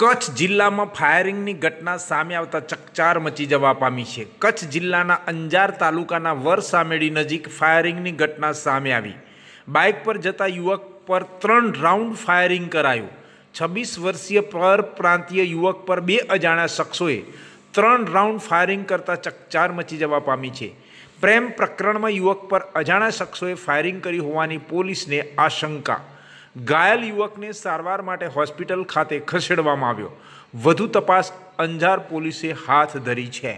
કચ્છ જિલ્લામાં ફાયરિંગની ઘટના સામે આવતા ચકચાર મચી જવા પામી છે કચ્છ જિલ્લાના અંજાર તાલુકાના વરસામેડી નજીક ફાયરિંગની ઘટના સામે આવી બાઇક પર જતા યુવક પર ત્રણ રાઉન્ડ ફાયરિંગ કરાયું છવ્વીસ વર્ષીય પર પ્રાંતીય યુવક પર બે અજાણ્યા શખ્સોએ ત્રણ રાઉન્ડ ફાયરિંગ કરતાં ચકચાર મચી જવા પામી છે પ્રેમ પ્રકરણમાં યુવક પર અજાણ્યા શખ્સોએ ફાયરિંગ કરી હોવાની પોલીસને આશંકા ઘાયલ યુવકને સારવાર માટે હોસ્પિટલ ખાતે ખસેડવામાં આવ્યો વધુ તપાસ અંજાર પોલીસે હાથ ધરી છે